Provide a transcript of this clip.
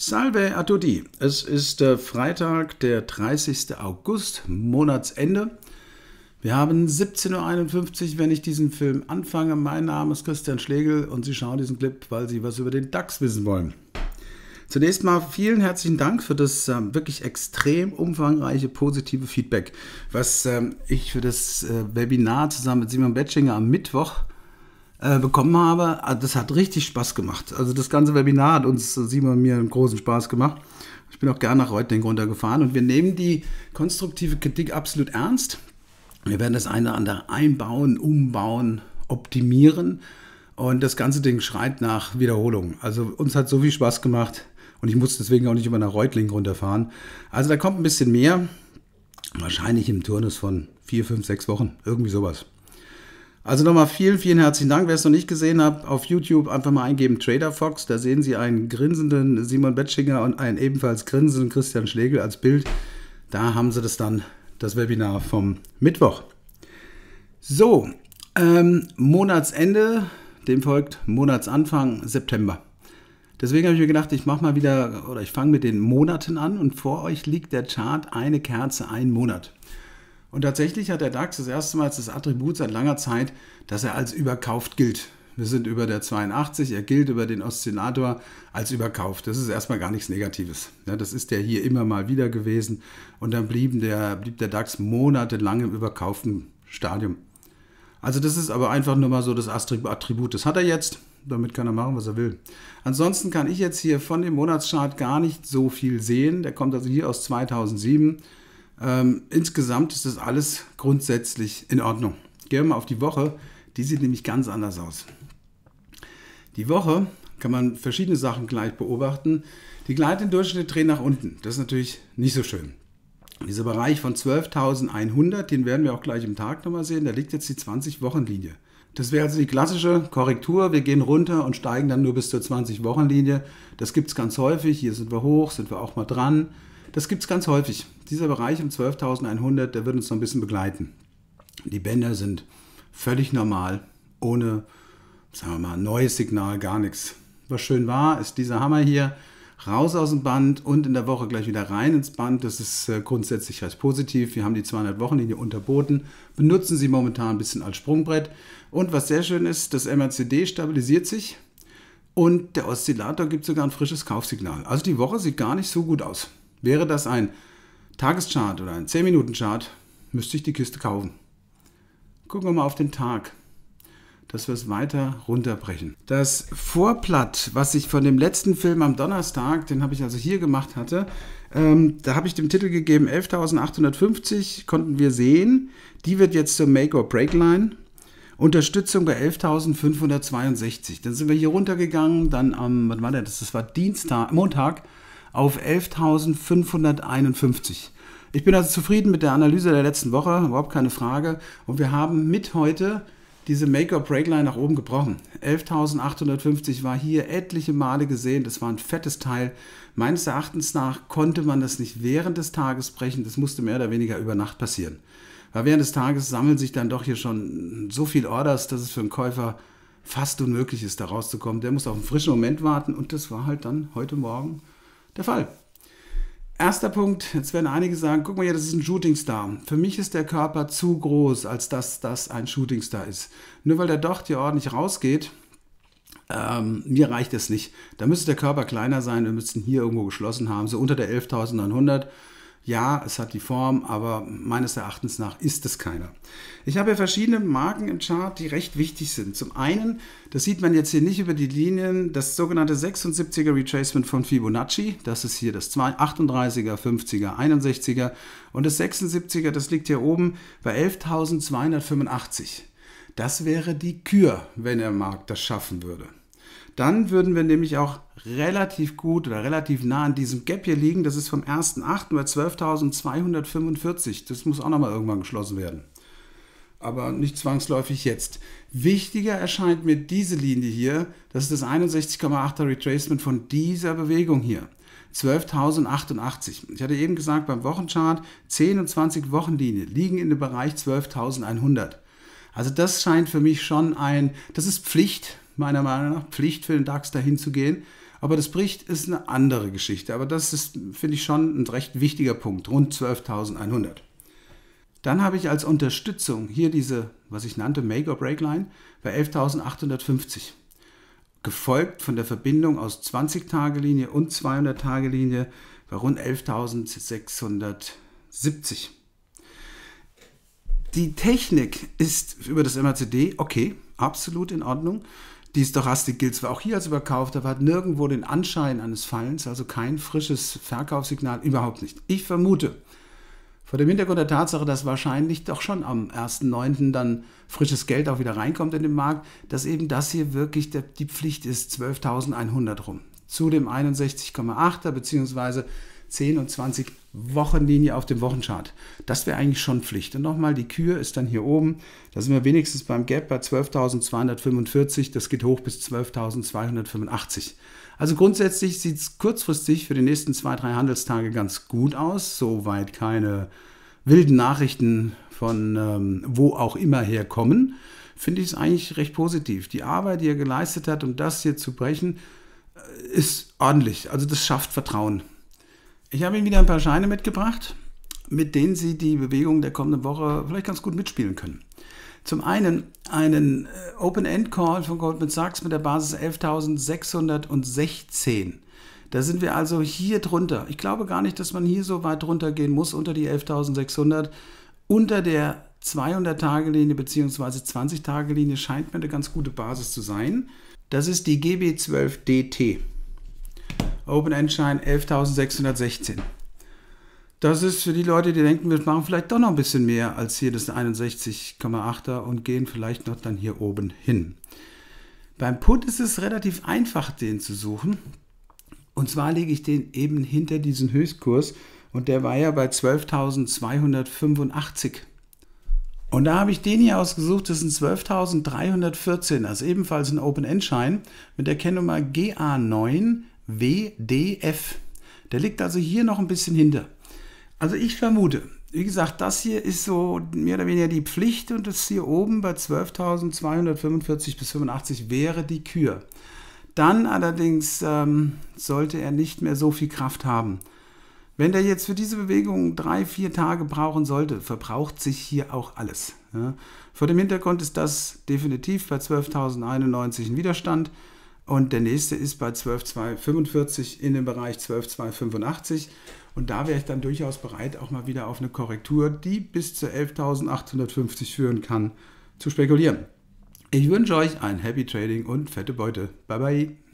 Salve a tutti. Es ist äh, Freitag, der 30. August, Monatsende. Wir haben 17.51 Uhr, wenn ich diesen Film anfange. Mein Name ist Christian Schlegel und Sie schauen diesen Clip, weil Sie was über den DAX wissen wollen. Zunächst mal vielen herzlichen Dank für das ähm, wirklich extrem umfangreiche positive Feedback, was ähm, ich für das äh, Webinar zusammen mit Simon Betschinger am Mittwoch äh, bekommen habe. Ah, das hat richtig Spaß gemacht. Also das ganze Webinar hat uns, Simon und mir, einen großen Spaß gemacht. Ich bin auch gerne nach Reutling runtergefahren und wir nehmen die konstruktive Kritik absolut ernst. Wir werden das eine oder andere einbauen, umbauen, optimieren. Und das ganze Ding schreit nach Wiederholung. Also uns hat so viel Spaß gemacht und ich muss deswegen auch nicht immer nach Reutling runterfahren. Also da kommt ein bisschen mehr. Wahrscheinlich im Turnus von vier, fünf, sechs Wochen. Irgendwie sowas. Also nochmal vielen, vielen herzlichen Dank. Wer es noch nicht gesehen hat, auf YouTube einfach mal eingeben Trader Fox. Da sehen Sie einen grinsenden Simon Betschinger und einen ebenfalls grinsenden Christian Schlegel als Bild. Da haben Sie das dann, das Webinar vom Mittwoch. So, ähm, Monatsende, dem folgt Monatsanfang September. Deswegen habe ich mir gedacht, ich mache mal wieder oder ich fange mit den Monaten an und vor euch liegt der Chart eine Kerze ein Monat. Und tatsächlich hat der DAX das erste Mal das Attribut seit langer Zeit, dass er als überkauft gilt. Wir sind über der 82, er gilt über den Oszillator als überkauft. Das ist erstmal gar nichts Negatives. Ja, das ist der hier immer mal wieder gewesen und dann blieb der, blieb der DAX monatelang im überkauften Stadium. Also das ist aber einfach nur mal so das Attribut. Das hat er jetzt, damit kann er machen, was er will. Ansonsten kann ich jetzt hier von dem Monatschart gar nicht so viel sehen. Der kommt also hier aus 2007. Ähm, insgesamt ist das alles grundsätzlich in Ordnung. Gehen wir mal auf die Woche. Die sieht nämlich ganz anders aus. Die Woche kann man verschiedene Sachen gleich beobachten. Die gleiten im Durchschnitt drehen nach unten. Das ist natürlich nicht so schön. Dieser Bereich von 12.100, den werden wir auch gleich im Tag nochmal sehen, da liegt jetzt die 20-Wochen-Linie. Das wäre also die klassische Korrektur. Wir gehen runter und steigen dann nur bis zur 20-Wochen-Linie. Das gibt es ganz häufig. Hier sind wir hoch, sind wir auch mal dran. Das gibt es ganz häufig. Dieser Bereich um 12.100, der wird uns noch ein bisschen begleiten. Die Bänder sind völlig normal, ohne, sagen wir mal, neues Signal, gar nichts. Was schön war, ist dieser Hammer hier raus aus dem Band und in der Woche gleich wieder rein ins Band. Das ist äh, grundsätzlich recht positiv. Wir haben die 200-Wochen-Linie unterboten, benutzen sie momentan ein bisschen als Sprungbrett. Und was sehr schön ist, das MACD stabilisiert sich und der Oszillator gibt sogar ein frisches Kaufsignal. Also die Woche sieht gar nicht so gut aus. Wäre das ein Tageschart oder ein 10-Minuten-Chart, müsste ich die Kiste kaufen. Gucken wir mal auf den Tag, dass wir es weiter runterbrechen. Das Vorblatt, was ich von dem letzten Film am Donnerstag, den habe ich also hier gemacht hatte, ähm, da habe ich dem Titel gegeben 11.850, konnten wir sehen. Die wird jetzt zur Make-or-Break-Line. Unterstützung bei 11.562. Dann sind wir hier runtergegangen, dann am, was war der, das war Dienstag, Montag, auf 11.551. Ich bin also zufrieden mit der Analyse der letzten Woche, überhaupt keine Frage. Und wir haben mit heute diese Make-or-Break-Line nach oben gebrochen. 11.850 war hier etliche Male gesehen. Das war ein fettes Teil. Meines Erachtens nach konnte man das nicht während des Tages brechen. Das musste mehr oder weniger über Nacht passieren. Weil während des Tages sammeln sich dann doch hier schon so viel Orders, dass es für einen Käufer fast unmöglich ist, da rauszukommen. Der muss auf einen frischen Moment warten. Und das war halt dann heute Morgen der Fall. Erster Punkt, jetzt werden einige sagen, guck mal, hier, das ist ein Shootingstar. Für mich ist der Körper zu groß, als dass das ein Shootingstar ist. Nur weil der Docht hier ordentlich rausgeht, ähm, mir reicht es nicht. Da müsste der Körper kleiner sein, wir müssten hier irgendwo geschlossen haben, so unter der 11.900 ja, es hat die Form, aber meines Erachtens nach ist es keiner. Ich habe verschiedene Marken im Chart, die recht wichtig sind. Zum einen, das sieht man jetzt hier nicht über die Linien, das sogenannte 76er Retracement von Fibonacci. Das ist hier das 38er, 50er, 61er und das 76er, das liegt hier oben bei 11.285. Das wäre die Kür, wenn der Markt das schaffen würde dann würden wir nämlich auch relativ gut oder relativ nah an diesem Gap hier liegen. Das ist vom 1.8. bei 12.245. Das muss auch nochmal irgendwann geschlossen werden. Aber nicht zwangsläufig jetzt. Wichtiger erscheint mir diese Linie hier. Das ist das 61,8er Retracement von dieser Bewegung hier. 12.088. Ich hatte eben gesagt, beim Wochenchart 10 und 20 Wochenlinie liegen in dem Bereich 12.100. Also das scheint für mich schon ein, das ist Pflicht, meiner Meinung nach, Pflicht für den DAX dahin zu gehen. Aber das bricht, ist eine andere Geschichte. Aber das ist, finde ich, schon ein recht wichtiger Punkt, rund 12.100. Dann habe ich als Unterstützung hier diese, was ich nannte, Make-or-Break-Line bei 11.850. Gefolgt von der Verbindung aus 20-Tage-Linie und 200-Tage-Linie bei rund 11.670. Die Technik ist über das MACD okay, absolut in Ordnung. Die Stochastik gilt zwar auch hier als überkauft, aber hat nirgendwo den Anschein eines Fallens, also kein frisches Verkaufssignal, überhaupt nicht. Ich vermute, vor dem Hintergrund der Tatsache, dass wahrscheinlich doch schon am 1.9. dann frisches Geld auch wieder reinkommt in den Markt, dass eben das hier wirklich der, die Pflicht ist, 12.100 rum. Zu dem 61,8er bzw. 10 und 20 Wochenlinie auf dem Wochenchart. Das wäre eigentlich schon Pflicht. Und nochmal, die Kür ist dann hier oben. Da sind wir wenigstens beim Gap bei 12.245. Das geht hoch bis 12.285. Also grundsätzlich sieht es kurzfristig für die nächsten zwei, drei Handelstage ganz gut aus. Soweit keine wilden Nachrichten von ähm, wo auch immer herkommen, finde ich es eigentlich recht positiv. Die Arbeit, die er geleistet hat, um das hier zu brechen, äh, ist ordentlich. Also das schafft Vertrauen. Ich habe Ihnen wieder ein paar Scheine mitgebracht, mit denen Sie die Bewegung der kommenden Woche vielleicht ganz gut mitspielen können. Zum einen einen äh, Open-End-Call von Goldman Sachs mit der Basis 11.616. Da sind wir also hier drunter. Ich glaube gar nicht, dass man hier so weit drunter gehen muss, unter die 11.600. Unter der 200-Tage-Linie bzw. 20-Tage-Linie scheint mir eine ganz gute Basis zu sein. Das ist die GB12DT. Open OpenEngine 11.616. Das ist für die Leute, die denken, wir machen vielleicht doch noch ein bisschen mehr als hier das 61,8er und gehen vielleicht noch dann hier oben hin. Beim Put ist es relativ einfach, den zu suchen. Und zwar lege ich den eben hinter diesen Höchstkurs und der war ja bei 12.285. Und da habe ich den hier ausgesucht, das sind 12.314, also ebenfalls ein Open-End-Schein mit der Kennnummer GA9 WDF. Der liegt also hier noch ein bisschen hinter. Also ich vermute, wie gesagt, das hier ist so mehr oder weniger die Pflicht und das hier oben bei 12.245 bis 85 wäre die Kür. Dann allerdings ähm, sollte er nicht mehr so viel Kraft haben. Wenn der jetzt für diese Bewegung drei, vier Tage brauchen sollte, verbraucht sich hier auch alles. Ja. Vor dem Hintergrund ist das definitiv bei 12.091 ein Widerstand. Und der nächste ist bei 12,245 in dem Bereich 12,285. Und da wäre ich dann durchaus bereit, auch mal wieder auf eine Korrektur, die bis zu 11.850 führen kann, zu spekulieren. Ich wünsche euch ein Happy Trading und fette Beute. Bye bye.